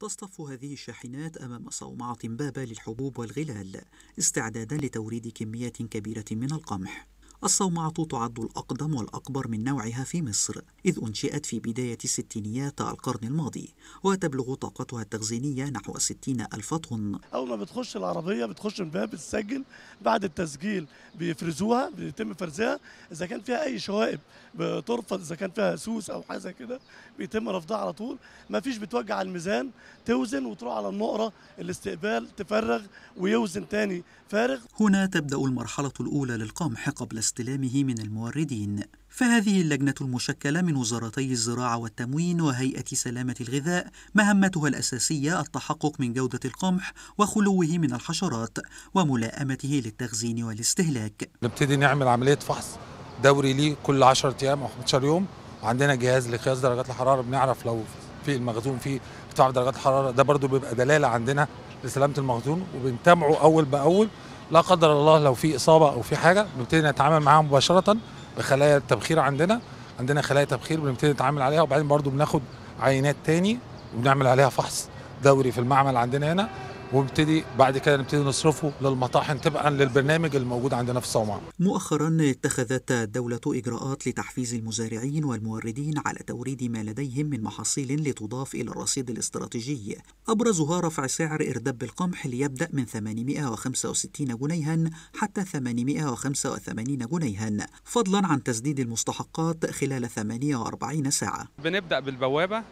تصطف هذه الشاحنات أمام صومعة بابا للحبوب والغلال استعدادا لتوريد كميات كبيرة من القمح الصومعة تعد الأقدم والأكبر من نوعها في مصر إذ أنشئت في بداية الستينيات القرن الماضي وتبلغ طاقتها التخزينية نحو 60 ألف طن أول ما بتخش العربية بتخش من باب بتسجل بعد التسجيل بيفرزوها بيتم فرزها إذا كان فيها أي شوائب بترفض إذا كان فيها سوس أو حاجة كده بيتم رفضها على طول ما فيش بتوجع الميزان توزن وتروح على النقرة الاستقبال تفرغ ويوزن تاني فارغ هنا تبدأ المرحلة الأولى للقمح قبل استلامه من الموردين فهذه اللجنة المشكلة من وزارتي الزراعة والتموين وهيئة سلامة الغذاء مهمتها الأساسية التحقق من جودة القمح وخلوه من الحشرات وملائمته للتخزين والاستهلاك نبتدي نعمل عملية فحص دوري ليه كل 10 أيام أو 15 يوم عندنا جهاز لقياس درجات الحرارة بنعرف لو في المخزون فيه ارتفاع درجات الحرارة ده برضو بيبقى دلالة عندنا لسلامة المخزون وبنتابعه أول بأول لا قدر الله لو في اصابه او في حاجه بنبتدي نتعامل معاها مباشره بخلايا التبخير عندنا عندنا خلايا تبخير بنبتدي نتعامل عليها وبعدين برضو بناخد عينات تاني وبنعمل عليها فحص دوري في المعمل عندنا هنا وبتدي بعد كده نبتدي نصرفه للمطاحن تبعا للبرنامج الموجود عندنا في صومعه. مؤخرا اتخذت الدولة إجراءات لتحفيز المزارعين والموردين على توريد ما لديهم من محاصيل لتضاف إلى الرصيد الاستراتيجي أبرزها رفع سعر إرداب القمح ليبدأ من 865 جنيها حتى 885 جنيها فضلا عن تسديد المستحقات خلال 48 ساعة بنبدأ بالبوابة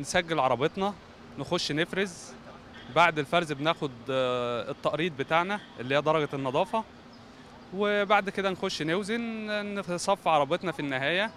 نسجل عربتنا نخش نفرز بعد الفرز بناخد آه، التقريض بتاعنا اللي هي درجه النظافه وبعد كده نخش نوزن نصفي عربيتنا في النهايه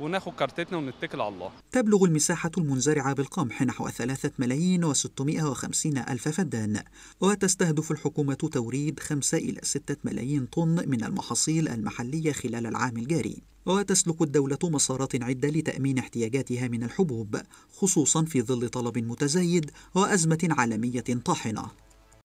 وناخد كارتتنا ونتكل على الله تبلغ المساحة المنزرعة بالقمح نحو 3 ملايين و650 ألف فدان وتستهدف الحكومة توريد 5 إلى 6 ملايين طن من المحاصيل المحلية خلال العام الجاري وتسلك الدولة مسارات عدة لتأمين احتياجاتها من الحبوب خصوصا في ظل طلب متزايد وأزمة عالمية طاحنة